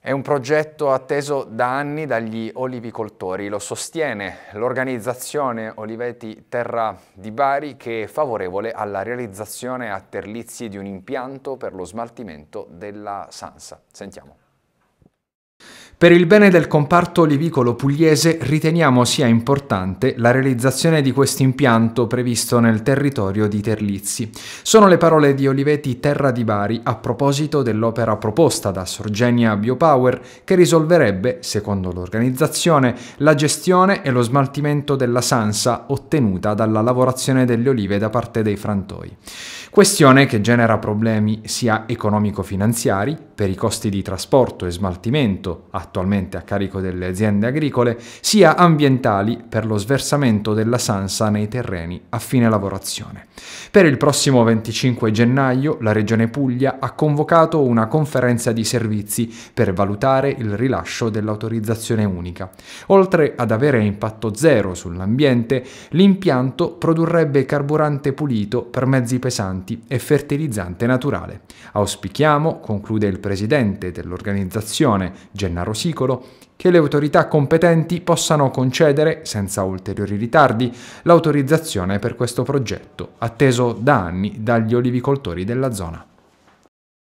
È un progetto atteso da anni dagli olivicoltori, lo sostiene l'organizzazione Oliveti Terra di Bari che è favorevole alla realizzazione a Terlizzi di un impianto per lo smaltimento della Sansa. Sentiamo. Per il bene del comparto olivicolo pugliese riteniamo sia importante la realizzazione di questo impianto previsto nel territorio di Terlizzi. Sono le parole di Olivetti Terra di Bari a proposito dell'opera proposta da Sorgenia Biopower che risolverebbe, secondo l'organizzazione, la gestione e lo smaltimento della sansa ottenuta dalla lavorazione delle olive da parte dei frantoi. Questione che genera problemi sia economico-finanziari per i costi di trasporto e smaltimento, attualmente a carico delle aziende agricole, sia ambientali per lo sversamento della sansa nei terreni a fine lavorazione. Per il prossimo 25 gennaio la Regione Puglia ha convocato una conferenza di servizi per valutare il rilascio dell'autorizzazione unica. Oltre ad avere impatto zero sull'ambiente, l'impianto produrrebbe carburante pulito per mezzi pesanti e fertilizzante naturale. Auspichiamo, conclude il presidente dell'organizzazione, Gennaro Sicolo, che le autorità competenti possano concedere, senza ulteriori ritardi, l'autorizzazione per questo progetto, atteso da anni dagli olivicoltori della zona.